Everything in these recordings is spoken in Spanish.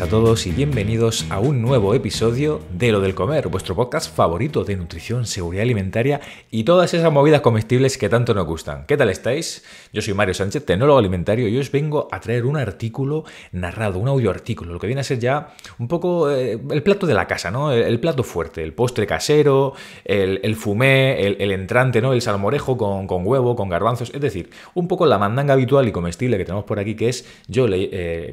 a todos y bienvenidos a un nuevo episodio de Lo del Comer, vuestro podcast favorito de nutrición, seguridad alimentaria y todas esas movidas comestibles que tanto nos gustan. ¿Qué tal estáis? Yo soy Mario Sánchez, tecnólogo alimentario, y os vengo a traer un artículo narrado, un audio artículo, lo que viene a ser ya un poco eh, el plato de la casa, ¿no? El, plato fuerte, el postre casero, el, fumé, el, entrante, ¿no? El salmorejo con, huevo, con garbanzos, es decir, un poco la mandanga habitual y comestible que tenemos por aquí, que es yo le, eh,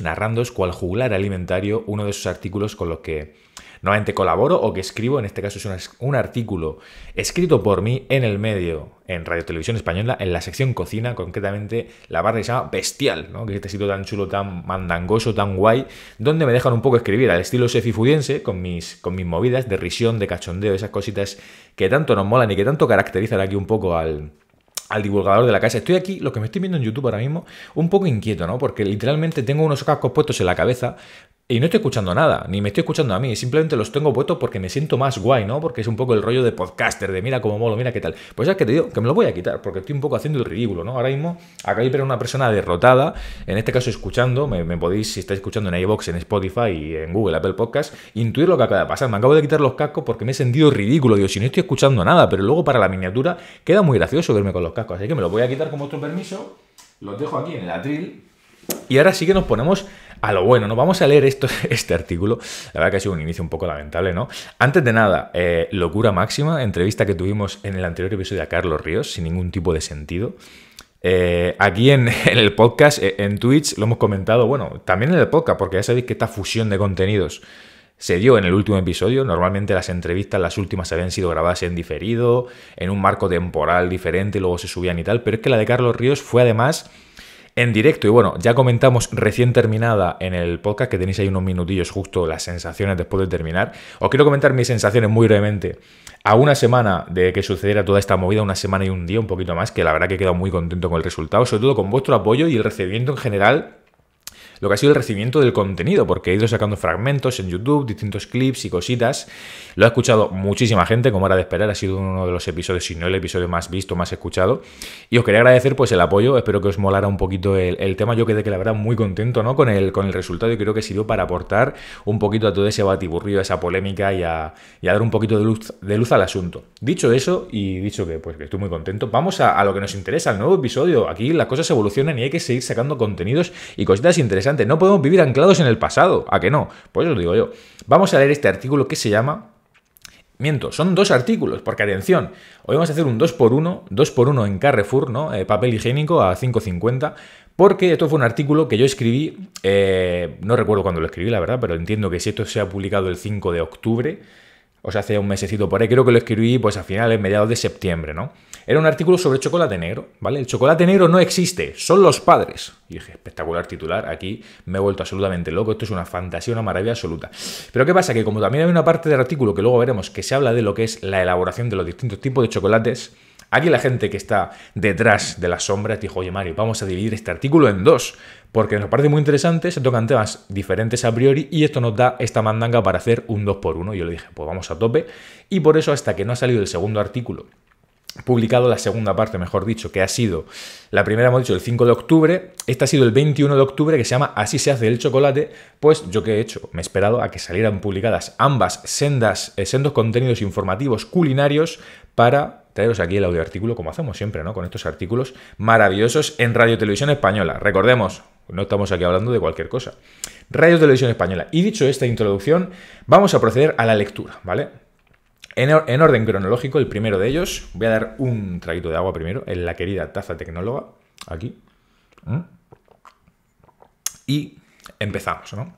narrandoos cuál narrando jugo alimentario uno de esos artículos con los que nuevamente colaboro o que escribo. En este caso es un, artículo escrito por mí en el medio, en Radio Televisión Española, en la sección cocina, concretamente la barra que se llama Bestial, ¿no? que es este sitio tan chulo, tan mandangoso, tan guay, donde me dejan un poco escribir al estilo sefifudiense, con mis, con mis movidas de risión, de cachondeo, esas cositas que tanto nos molan y que tanto caracterizan aquí un poco al al divulgador de la casa. Estoy aquí, lo que me estoy viendo en YouTube ahora mismo, un poco inquieto, ¿no? Porque literalmente tengo unos cascos puestos en la cabeza, y no estoy escuchando nada, ni me estoy escuchando a mí, simplemente los tengo puestos porque me siento más guay, ¿no? Porque es un poco el rollo de podcaster, de mira cómo molo, mira qué tal. Pues ya que te digo que me lo voy a quitar, porque estoy un poco haciendo el ridículo, ¿no? Ahora mismo acá hay una persona derrotada, en este caso escuchando, me, podéis, si estáis escuchando en iBox, en Spotify y en Google, Apple Podcast, intuir lo que acaba de pasar. Me acabo de quitar los cascos porque me he sentido ridículo, digo, si no estoy escuchando nada, pero luego para la miniatura queda muy gracioso verme con los cascos, así que me los voy a quitar con vuestro permiso, los dejo aquí en el atril. Y ahora sí que nos ponemos a lo bueno, ¿no? Vamos a leer esto, este artículo. La verdad que ha sido un inicio un poco lamentable, ¿no? Antes de nada, eh, locura máxima, entrevista que tuvimos en el anterior episodio a Carlos Ríos, sin ningún tipo de sentido. Eh, aquí en, en, el podcast, eh, en Twitch, lo hemos comentado, bueno, también en el podcast, porque ya sabéis que esta fusión de contenidos se dio en el último episodio. Normalmente las entrevistas, las últimas, habían sido grabadas en diferido, en un marco temporal diferente, luego se subían y tal, pero es que la de Carlos Ríos fue además en directo. Y bueno, ya comentamos recién terminada en el podcast, que tenéis ahí unos minutillos justo las sensaciones después de terminar. Os quiero comentar mis sensaciones muy brevemente. A una semana de que sucediera toda esta movida, una semana y un día, un poquito más, que la verdad que he quedado muy contento con el resultado, sobre todo con vuestro apoyo y el recibimiento en general lo que ha sido el recibimiento del contenido, porque he ido sacando fragmentos en YouTube, distintos clips y cositas. Lo ha escuchado muchísima gente, como era de esperar, ha sido uno de los episodios, si no el episodio más visto, más escuchado. Y os quería agradecer pues el apoyo, espero que os molara un poquito el, tema. Yo quedé que la verdad muy contento ¿no? con, el, con el resultado y creo que sirvió para aportar un poquito a todo ese batiburrillo, a esa polémica y a, dar un poquito de luz, de luz al asunto. Dicho eso y dicho que pues estoy muy contento, vamos a, a lo que nos interesa, al nuevo episodio. Aquí las cosas evolucionan y hay que seguir sacando contenidos y cositas interesantes no podemos vivir anclados en el pasado. ¿A qué no? Pues os digo yo. Vamos a leer este artículo que se llama Miento, son dos artículos, porque atención, hoy vamos a hacer un 2x1, 2x1 en Carrefour, ¿no? Eh, papel higiénico a 5.50, porque esto fue un artículo que yo escribí, eh, no recuerdo cuándo lo escribí, la verdad, pero entiendo que si esto se ha publicado el 5 de octubre, o sea, hace un mesecito por ahí, creo que lo escribí pues a finales, mediados de septiembre, ¿no? Era un artículo sobre chocolate negro, ¿vale? El chocolate negro no existe, son los padres. Y dije, espectacular titular, aquí me he vuelto absolutamente loco, esto es una fantasía, una maravilla absoluta. Pero ¿qué pasa? Que como también hay una parte del artículo que luego veremos que se habla de lo que es la elaboración de los distintos tipos de chocolates, Aquí la gente que está detrás de las sombras dijo, oye Mario, vamos a dividir este artículo en dos, porque nos parece muy interesante, se tocan temas diferentes a priori y esto nos da esta mandanga para hacer un 2x1. Yo le dije, pues vamos a tope. Y por eso hasta que no ha salido el segundo artículo publicado la segunda parte, mejor dicho, que ha sido, la primera hemos dicho el 5 de octubre, esta ha sido el 21 de octubre, que se llama Así se hace el chocolate, pues yo que he hecho, me he esperado a que salieran publicadas ambas sendas, eh, sendos contenidos informativos culinarios para traeros aquí el audio artículo, como hacemos siempre, ¿no? Con estos artículos maravillosos en Radio Televisión Española. Recordemos, no estamos aquí hablando de cualquier cosa. Radio Televisión Española. Y dicho esta introducción, vamos a proceder a la lectura, ¿vale? En, orden cronológico, el primero de ellos, voy a dar un traguito de agua primero, en la querida taza tecnóloga, aquí. Y empezamos, ¿no?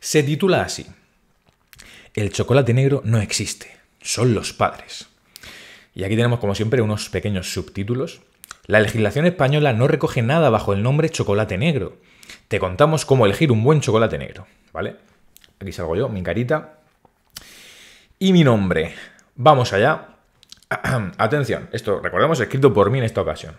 Se titula así. El chocolate negro no existe, son los padres. Y aquí tenemos, como siempre, unos pequeños subtítulos. La legislación española no recoge nada bajo el nombre chocolate negro. Te contamos cómo elegir un buen chocolate negro, ¿vale? Aquí salgo yo, mi carita. Y mi nombre, Vamos allá. Atención, esto recordemos escrito por mí en esta ocasión.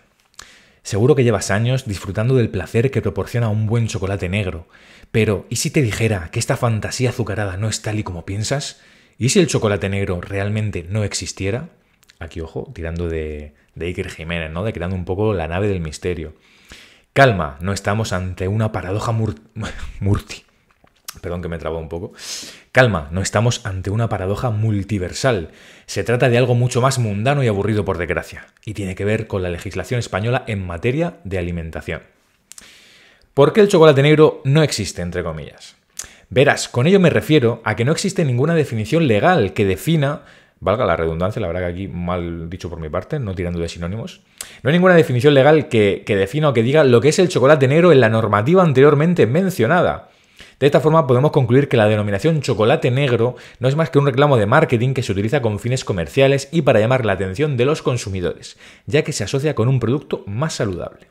Seguro que llevas años disfrutando del placer que proporciona un buen chocolate negro, pero ¿y si te dijera que esta fantasía azucarada no es tal y como piensas? ¿Y si el chocolate negro realmente no existiera? Aquí, ojo, tirando de, Iker Jiménez, ¿no? De creando un poco la nave del misterio. Calma, no estamos ante una paradoja murti Perdón que me trabo un poco. Calma, no estamos ante una paradoja multiversal. Se trata de algo mucho más mundano y aburrido por desgracia, y tiene que ver con la legislación española en materia de alimentación. ¿Por qué el chocolate negro no existe, entre comillas? Verás, con ello me refiero a que no existe ninguna definición legal que defina, valga la redundancia, la verdad que aquí mal dicho por mi parte, no tirando de sinónimos, no hay ninguna definición legal que, que defina o que diga lo que es el chocolate negro en la normativa anteriormente mencionada. De esta forma podemos concluir que la denominación chocolate negro no es más que un reclamo de marketing que se utiliza con fines comerciales y para llamar la atención de los consumidores, ya que se asocia con un producto más saludable.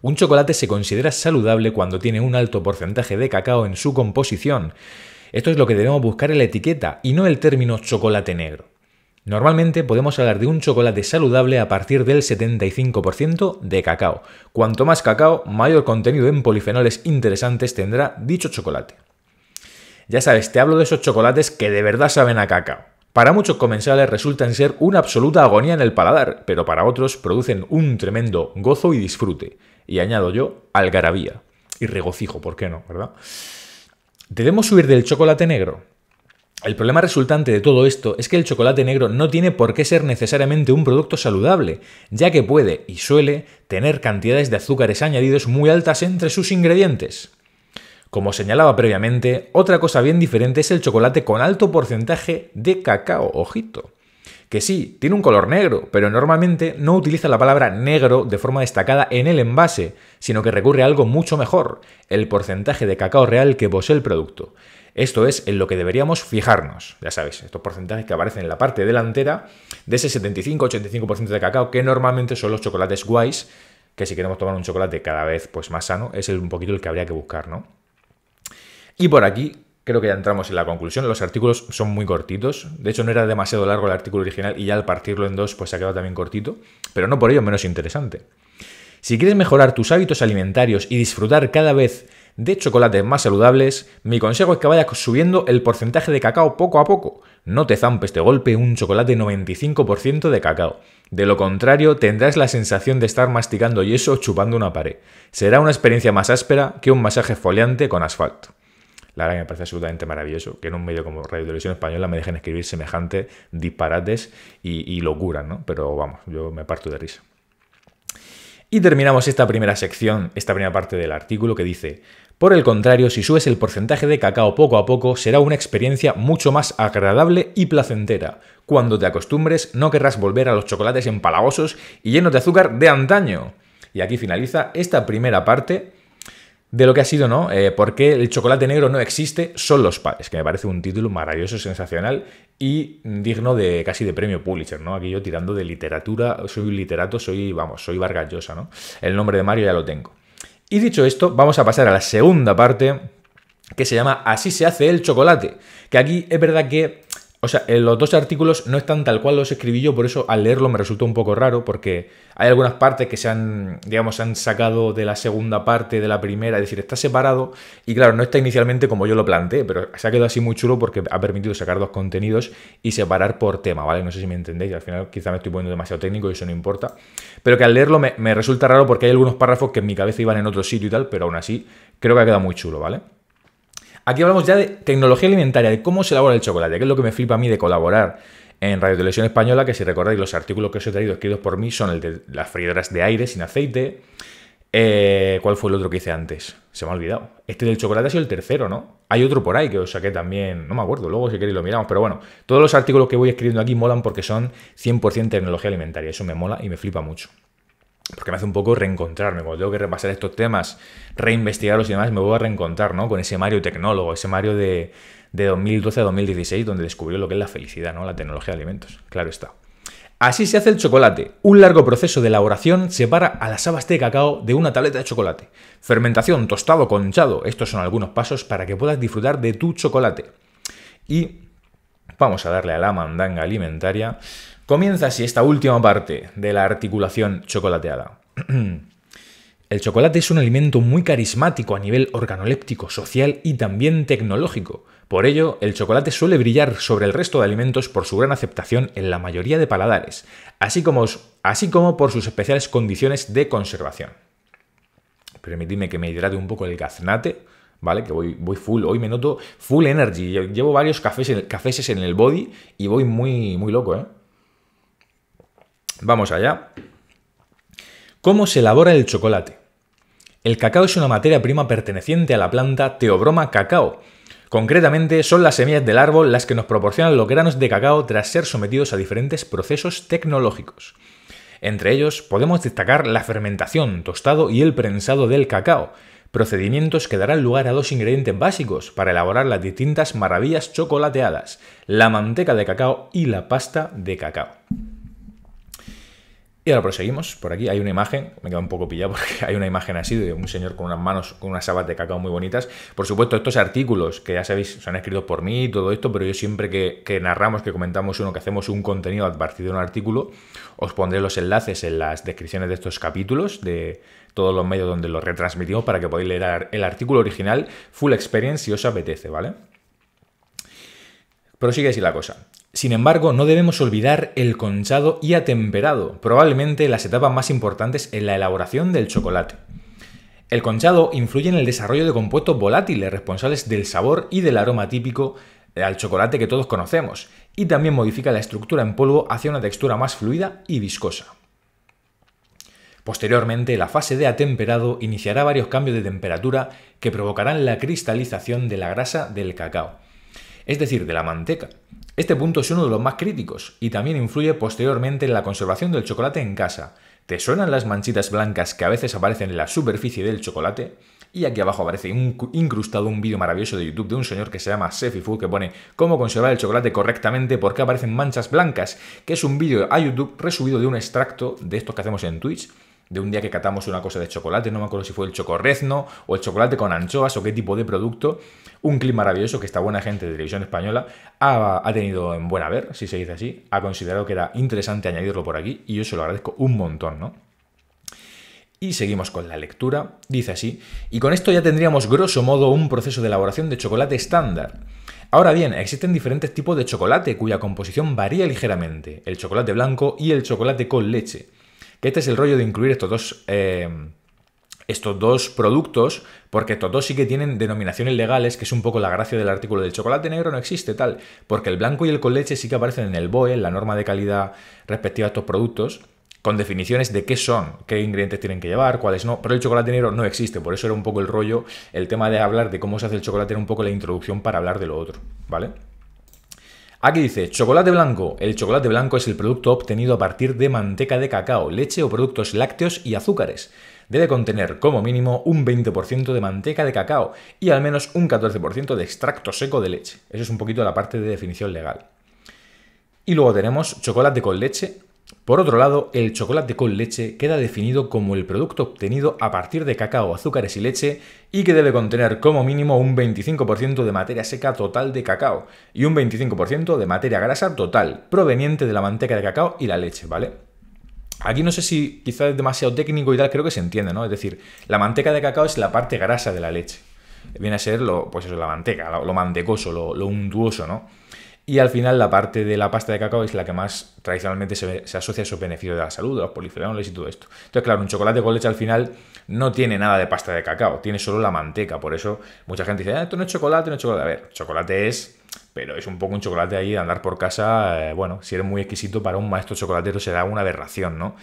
Un chocolate se considera saludable cuando tiene un alto porcentaje de cacao en su composición. Esto es lo que debemos buscar en la etiqueta y no el término chocolate negro. Normalmente podemos hablar de un chocolate saludable a partir del 75% de cacao. Cuanto más cacao, mayor contenido en polifenoles interesantes tendrá dicho chocolate. Ya sabes, te hablo de esos chocolates que de verdad saben a cacao. Para muchos comensales resultan ser una absoluta agonía en el paladar, pero para otros producen un tremendo gozo y disfrute. Y añado yo, algarabía. Y regocijo, ¿por qué no? ¿Verdad? ¿Debemos huir del chocolate negro? El problema resultante de todo esto es que el chocolate negro no tiene por qué ser necesariamente un producto saludable, ya que puede y suele tener cantidades de azúcares añadidos muy altas entre sus ingredientes. Como señalaba previamente, otra cosa bien diferente es el chocolate con alto porcentaje de cacao, ojito. Que sí, tiene un color negro, pero normalmente no utiliza la palabra negro de forma destacada en el envase, sino que recurre a algo mucho mejor, el porcentaje de cacao real que posee el producto. Esto es en lo que deberíamos fijarnos, ya sabéis, estos porcentajes que aparecen en la parte delantera de ese 75-85% de cacao que normalmente son los chocolates guays, que si queremos tomar un chocolate cada vez pues, más sano, es un poquito el que habría que buscar, ¿no? Y por aquí creo que ya entramos en la conclusión. Los artículos son muy cortitos. De hecho, no era demasiado largo el artículo original y ya al partirlo en dos, pues se ha quedado también cortito, pero no por ello menos interesante. Si quieres mejorar tus hábitos alimentarios y disfrutar cada vez de chocolates más saludables, mi consejo es que vayas subiendo el porcentaje de cacao poco a poco. No te zampes de golpe un chocolate 95% de cacao. De lo contrario, tendrás la sensación de estar masticando yeso o chupando una pared. Será una experiencia más áspera que un masaje foliante con asfalto. La verdad me parece absolutamente maravilloso que en un medio como Radio Televisión Española me dejen escribir semejantes disparates y, y locuras, ¿no? Pero vamos, yo me parto de risa. Y terminamos esta primera sección, esta primera parte del artículo que dice, por el contrario, si subes el porcentaje de cacao poco a poco, será una experiencia mucho más agradable y placentera. Cuando te acostumbres, no querrás volver a los chocolates empalagosos y llenos de azúcar de antaño. Y aquí finaliza esta primera parte de lo que ha sido, ¿no? Eh, ¿Por qué el chocolate negro no existe? Son los padres, que me parece un título maravilloso, sensacional y digno de casi de premio publisher, ¿no? Aquí yo tirando de literatura, soy literato, soy, vamos, soy Vargas ¿no? El nombre de Mario ya lo tengo. Y dicho esto, vamos a pasar a la segunda parte que se llama Así se hace el chocolate. Que aquí es verdad que o sea, eh, los dos artículos no están tal cual los escribí yo, por eso al leerlo me resultó un poco raro, porque hay algunas partes que se han, digamos, han sacado de la segunda parte de la primera, es decir, está separado, y claro, no está inicialmente como yo lo planteé, pero se ha quedado así muy chulo porque ha permitido sacar dos contenidos y separar por tema, ¿vale? No sé si me entendéis, al final quizá me estoy poniendo demasiado técnico y eso no importa, pero que al leerlo me, me resulta raro porque hay algunos párrafos que en mi cabeza iban en otro sitio y tal, pero aún así creo que ha quedado muy chulo, ¿vale? Aquí hablamos ya de tecnología alimentaria, de cómo se elabora el chocolate, que es lo que me flipa a mí de colaborar en Radio Televisión Española, que si recordáis los artículos que os he traído escritos por mí son el de las freidoras de aire sin aceite. Eh, ¿Cuál fue el otro que hice antes? Se me ha olvidado. Este del chocolate ha sido el tercero, ¿no? Hay otro por ahí que os saqué también, no me acuerdo, luego si queréis lo miramos, pero bueno, todos los artículos que voy escribiendo aquí molan porque son 100% tecnología alimentaria, eso me mola y me flipa mucho porque me hace un poco reencontrarme. Cuando tengo que repasar estos temas, reinvestigarlos y demás, me voy a reencontrar, ¿no? Con ese Mario tecnólogo, ese Mario de, de 2012 a 2016, donde descubrió lo que es la felicidad, ¿no? La tecnología de alimentos. Claro está. Así se hace el chocolate. Un largo proceso de elaboración separa a las habas de cacao de una tableta de chocolate. Fermentación, tostado, conchado. Estos son algunos pasos para que puedas disfrutar de tu chocolate. Y vamos a darle a la mandanga alimentaria. Comienza así esta última parte de la articulación chocolateada. El chocolate es un alimento muy carismático a nivel organoléptico, social y también tecnológico. Por ello, el chocolate suele brillar sobre el resto de alimentos por su gran aceptación en la mayoría de paladares, así como, por sus especiales condiciones de conservación. Permitidme que me hidrate un poco el gaznate, ¿vale? Que voy, voy full, hoy me noto full energy. Llevo varios cafés, en el body y voy muy, muy loco, ¿eh? Vamos allá. ¿Cómo se elabora el chocolate? El cacao es una materia prima perteneciente a la planta Teobroma cacao. Concretamente, son las semillas del árbol las que nos proporcionan los granos de cacao tras ser sometidos a diferentes procesos tecnológicos. Entre ellos podemos destacar la fermentación, tostado y el prensado del cacao, procedimientos que darán lugar a dos ingredientes básicos para elaborar las distintas maravillas chocolateadas, la manteca de cacao y la pasta de cacao. Y ahora proseguimos. Pues, por aquí hay una imagen, me queda un poco pillado porque hay una imagen así de un señor con unas manos, con unas sabas de cacao muy bonitas. Por supuesto, estos artículos que ya sabéis son escritos por mí y todo esto, pero yo siempre que, narramos, que comentamos uno, que hacemos un contenido a partir de un artículo, os pondré los enlaces en las descripciones de estos capítulos de todos los medios donde los retransmitimos para que podáis leer el artículo original, full experience si os apetece, ¿vale? Pero sigue así la cosa. Sin embargo, no debemos olvidar el conchado y atemperado, probablemente las etapas más importantes en la elaboración del chocolate. El conchado influye en el desarrollo de compuestos volátiles responsables del sabor y del aroma típico al chocolate que todos conocemos, y también modifica la estructura en polvo hacia una textura más fluida y viscosa. Posteriormente, la fase de atemperado iniciará varios cambios de temperatura que provocarán la cristalización de la grasa del cacao, es decir, de la manteca, este punto es uno de los más críticos y también influye posteriormente en la conservación del chocolate en casa. ¿Te suenan las manchitas blancas que a veces aparecen en la superficie del chocolate? Y aquí abajo aparece un, incrustado un vídeo maravilloso de YouTube de un señor que se llama Sefifu que pone cómo conservar el chocolate correctamente porque aparecen manchas blancas, que es un vídeo a YouTube resubido de un extracto de estos que hacemos en Twitch de un día que catamos una cosa de chocolate, no me acuerdo si fue el chocorrezno o el chocolate con anchoas o qué tipo de producto. Un clip maravilloso que esta buena gente de televisión española ha, tenido en buena ver, si se dice así, ha considerado que era interesante añadirlo por aquí y yo se lo agradezco un montón, ¿no? Y seguimos con la lectura, dice así, y con esto ya tendríamos grosso modo un proceso de elaboración de chocolate estándar. Ahora bien, existen diferentes tipos de chocolate cuya composición varía ligeramente, el chocolate blanco y el chocolate con leche este es el rollo de incluir estos dos. Eh, estos dos productos, porque estos dos sí que tienen denominaciones legales, que es un poco la gracia del artículo del chocolate negro, no existe tal, porque el blanco y el con leche sí que aparecen en el BOE, en la norma de calidad respectiva a estos productos, con definiciones de qué son, qué ingredientes tienen que llevar, cuáles no, pero el chocolate negro no existe, por eso era un poco el rollo, el tema de hablar de cómo se hace el chocolate era un poco la introducción para hablar de lo otro, ¿vale? Aquí dice, chocolate blanco. El chocolate blanco es el producto obtenido a partir de manteca de cacao, leche o productos lácteos y azúcares. Debe contener como mínimo un 20% de manteca de cacao y al menos un 14% de extracto seco de leche. Eso es un poquito la parte de definición legal. Y luego tenemos chocolate con leche, por otro lado, el chocolate con leche queda definido como el producto obtenido a partir de cacao, azúcares y leche y que debe contener como mínimo un 25% de materia seca total de cacao y un 25% de materia grasa total, proveniente de la manteca de cacao y la leche, ¿vale? Aquí no sé si quizá es demasiado técnico y tal, creo que se entiende, ¿no? Es decir, la manteca de cacao es la parte grasa de la leche. Viene a ser lo, pues la manteca, lo, mantecoso, lo, lo untuoso, ¿no? Y al final la parte de la pasta de cacao es la que más tradicionalmente se, asocia a esos beneficios de la salud, a los polifenoles y todo esto. Entonces, claro, un chocolate con leche al final no tiene nada de pasta de cacao, tiene solo la manteca. Por eso mucha gente dice, ah, esto no es chocolate, no es chocolate. A ver, chocolate es, pero es un poco un chocolate ahí de andar por casa. Eh, bueno, si eres muy exquisito, para un maestro chocolatero será una aberración, ¿no?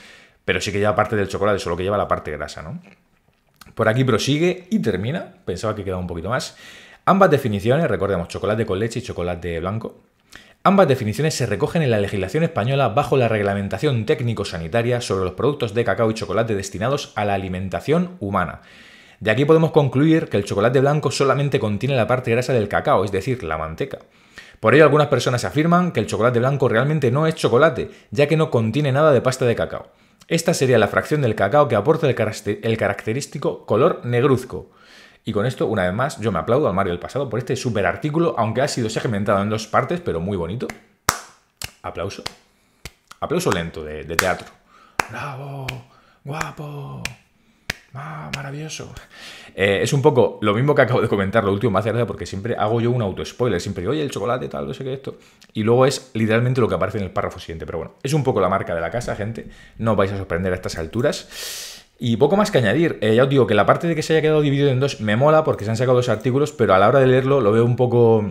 Pero sí que lleva parte del chocolate, solo que lleva la parte grasa, ¿no? Por aquí prosigue y termina. Pensaba que quedaba un poquito más. Ambas definiciones, recordemos, chocolate con leche y chocolate blanco, Ambas definiciones se recogen en la legislación española bajo la Reglamentación Técnico-Sanitaria sobre los productos de cacao y chocolate destinados a la alimentación humana. De aquí podemos concluir que el chocolate blanco solamente contiene la parte grasa del cacao, es decir, la manteca. Por ello algunas personas afirman que el chocolate blanco realmente no es chocolate, ya que no contiene nada de pasta de cacao. Esta sería la fracción del cacao que aporta el, característico color negruzco. Y con esto, una vez más, yo me aplaudo al Mario del pasado por este super artículo, aunque ha sido segmentado en dos partes, pero muy bonito. Aplauso. Aplauso lento de, teatro. ¡Bravo! ¡Guapo! ¡Ah, maravilloso! Eh, es un poco lo mismo que acabo de comentar, lo último más hace gracia porque siempre hago yo un auto-spoiler, siempre digo, oye, el chocolate, tal, no sé qué, esto. Y luego es literalmente lo que aparece en el párrafo siguiente, pero bueno, es un poco la marca de la casa, gente, no os vais a sorprender a estas alturas. Y poco más que añadir. Eh, ya os digo que la parte de que se haya quedado dividido en dos me mola porque se han sacado dos artículos, pero a la hora de leerlo lo veo un poco...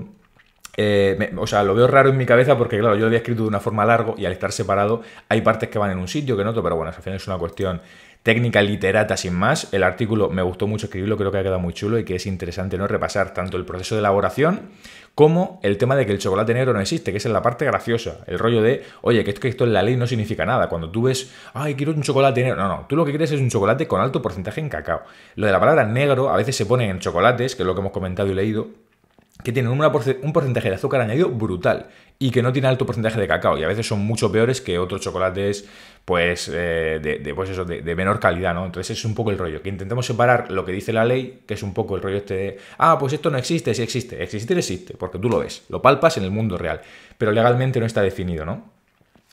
Eh, o sea, lo veo raro en mi cabeza porque, claro, yo lo había escrito de una forma largo y al estar separado hay partes que van en un sitio que en otro, pero bueno, al final es una cuestión técnica literata sin más. El artículo me gustó mucho escribirlo, creo que ha quedado muy chulo y que es interesante no repasar tanto el proceso de elaboración como el tema de que el chocolate negro no existe, que es la parte graciosa, el rollo de, oye, que esto, que esto en la ley no significa nada. Cuando tú ves, ay, quiero un chocolate negro. No, no, tú lo que quieres es un chocolate con alto porcentaje en cacao. Lo de la palabra negro a veces se pone en chocolates, que es lo que hemos comentado y leído, que tienen un porcentaje de azúcar añadido brutal y que no tiene alto porcentaje de cacao y a veces son mucho peores que otros chocolates pues, eh, de, pues de, menor calidad, ¿no? Entonces es un poco el rollo, que intentemos separar lo que dice la ley, que es un poco el rollo este de, ah, pues esto no existe, sí existe, existir existe, porque tú lo ves, lo palpas en el mundo real, pero legalmente no está definido, ¿no?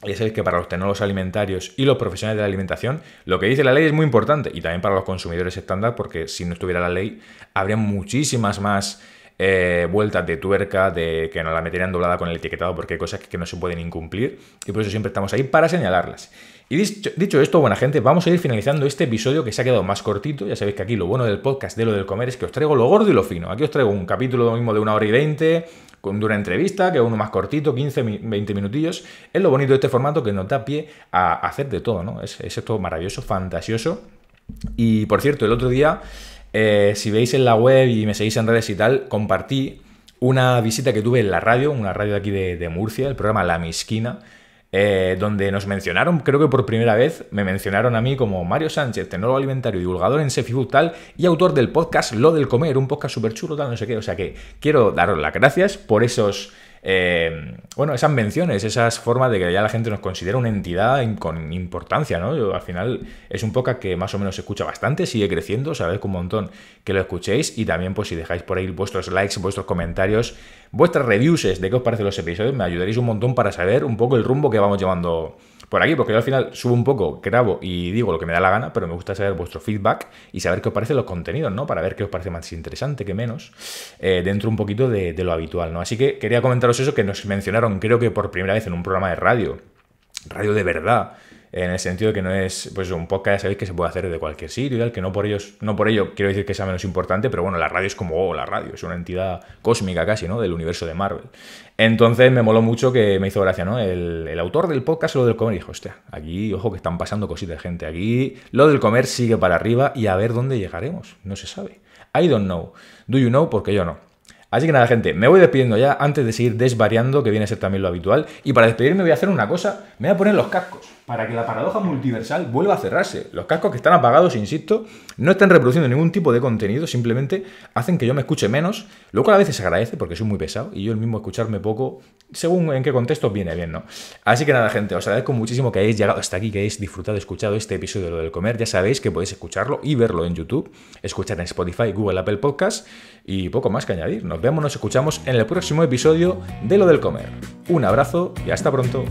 Ya sabéis que para los tecnólogos alimentarios y los profesionales de la alimentación, lo que dice la ley es muy importante y también para los consumidores estándar, porque si no estuviera la ley, habría muchísimas más eh, vueltas de tuerca, de que nos la meterían doblada con el etiquetado, porque hay cosas que, no se pueden incumplir y por eso siempre estamos ahí para señalarlas. Y dicho, esto, buena gente, vamos a ir finalizando este episodio que se ha quedado más cortito. Ya sabéis que aquí lo bueno del podcast de lo del comer es que os traigo lo gordo y lo fino. Aquí os traigo un capítulo mismo de una hora y veinte, con una entrevista, que uno más cortito, 15, 20 minutillos. Es lo bonito de este formato que nos da pie a hacer de todo, ¿no? Es, es esto maravilloso, fantasioso. Y por cierto, el otro día eh, si veis en la web y me seguís en redes y tal, compartí una visita que tuve en la radio, una radio de aquí de, Murcia, el programa La Misquina, eh, donde nos mencionaron, creo que por primera vez, me mencionaron a mí como Mario Sánchez, tecnólogo alimentario, divulgador en cefi tal, y autor del podcast Lo del Comer, un podcast súper chulo, tal, no sé qué. O sea que quiero daros las gracias por esos eh, bueno, esas menciones, esas formas de que ya la gente nos considera una entidad con importancia, ¿no? al final es un poca que más o menos se escucha bastante, sigue creciendo, sabéis un montón que lo escuchéis y también pues si dejáis por ahí vuestros likes, vuestros comentarios, vuestras reviews de qué os parecen los episodios, me ayudaréis un montón para saber un poco el rumbo que vamos llevando por aquí, porque yo al final subo un poco, grabo y digo lo que me da la gana, pero me gusta saber vuestro feedback y saber qué os parecen los contenidos, ¿no? Para ver qué os parece más interesante, que menos, eh, dentro un poquito de, de lo habitual, ¿no? Así que quería comentaros eso que nos mencionaron, creo que por primera vez en un programa de radio, radio de verdad, en el sentido de que no es, pues un podcast ya sabéis que se puede hacer de cualquier sitio y tal, que no por ellos, no por ello quiero decir que sea menos importante, pero bueno, la radio es como oh, la radio, es una entidad cósmica casi, ¿no? Del universo de Marvel. Entonces me moló mucho que me hizo gracia, ¿no? El, autor del podcast lo del comer dijo, hostia, aquí, ojo que están pasando cositas, de gente, aquí lo del comer sigue para arriba y a ver dónde llegaremos, no se sabe. I don't know. Do you know? Porque yo no. Así que nada, gente, me voy despidiendo ya antes de seguir desvariando, que viene a ser también lo habitual. Y para despedirme voy a hacer una cosa, me voy a poner los cascos para que la paradoja multiversal vuelva a cerrarse. Los cascos que están apagados, insisto, no están reproduciendo ningún tipo de contenido, simplemente hacen que yo me escuche menos, lo cual a veces se agradece porque soy muy pesado y yo el mismo escucharme poco, según en qué contexto viene bien, ¿no? Así que nada, gente, os agradezco muchísimo que hayáis llegado hasta aquí, que hayáis disfrutado, escuchado este episodio de lo del comer. Ya sabéis que podéis escucharlo y verlo en YouTube, escuchar en Spotify, Google, Apple Podcast y poco más que añadir. Nos vemos, nos escuchamos en el próximo episodio de lo del comer. Un abrazo y hasta pronto.